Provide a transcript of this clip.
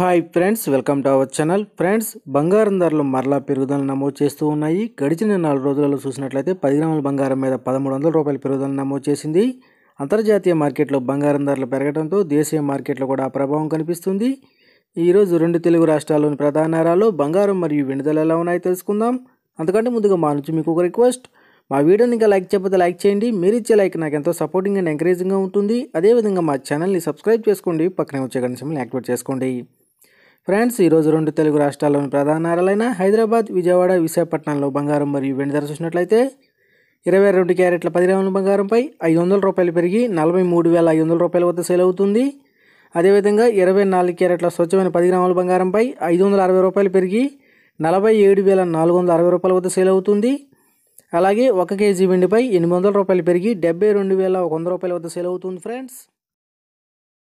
hi friends welcome to our channel friends బంగారం ధరలు మరలా పెరుగుదల నమోదు చేస్తూ ఉన్నాయి గడిచిన నాలుగు రోజులలో చూసినట్లయితే పది గ్రాముల బంగారం మీద పదమూడు వందల రూపాయల పెరుగుదల నమోదు చేసింది అంతర్జాతీయ మార్కెట్లో బంగారం ధరలు పెరగడంతో దేశీయ మార్కెట్లో కూడా ప్రభావం కనిపిస్తుంది ఈరోజు రెండు తెలుగు రాష్ట్రాల్లోని ప్రధాన నగరాల్లో బంగారం మరియు వెండి ఎలా ఉన్నాయో తెలుసుకుందాం అంతకంటే ముందుగా మా నుంచి మీకు ఒక రిక్వెస్ట్ మా వీడియోని ఇంకా లైక్ చెప్పితే లైక్ చేయండి మీరు ఇచ్చే లైక్ నాకు ఎంతో సపోర్టింగ్ అండ్ ఎంకరేజింగ్గా ఉంటుంది అదేవిధంగా మా ఛానల్ని సబ్స్క్రైబ్ చేసుకోండి పక్కనే వచ్చే గణించమని యాక్టివేట్ చేసుకోండి ఫ్రెండ్స్ ఈరోజు రెండు తెలుగు రాష్ట్రాల్లోని ప్రధాన నగరాలైన హైదరాబాద్ విజయవాడ విశాఖపట్నంలో బంగారం మరియు వెండి ధర చూసినట్లయితే ఇరవై రెండు క్యారెట్ల పది గ్రాముల బంగారంపై ఐదు వందల రూపాయలు పెరిగి నలభై మూడు వేల ఐదు వందల రూపాయల వద్ద సేల్ అవుతుంది అదేవిధంగా ఇరవై నాలుగు క్యారెట్ల స్వచ్ఛమైన పది గ్రాముల బంగారంపై ఐదు వందల అరవై రూపాయలు పెరిగి నలభై ఏడు వేల నాలుగు వందల అరవై రూపాయల వద్ద సేల్ అవుతుంది అలాగే ఒక కేజీ వెండిపై ఎనిమిది వందల రూపాయలు పెరిగి డెబ్బై రెండు వేల ఒక వంద రూపాయల వద్ద సేల్ అవుతుంది ఫ్రెండ్స్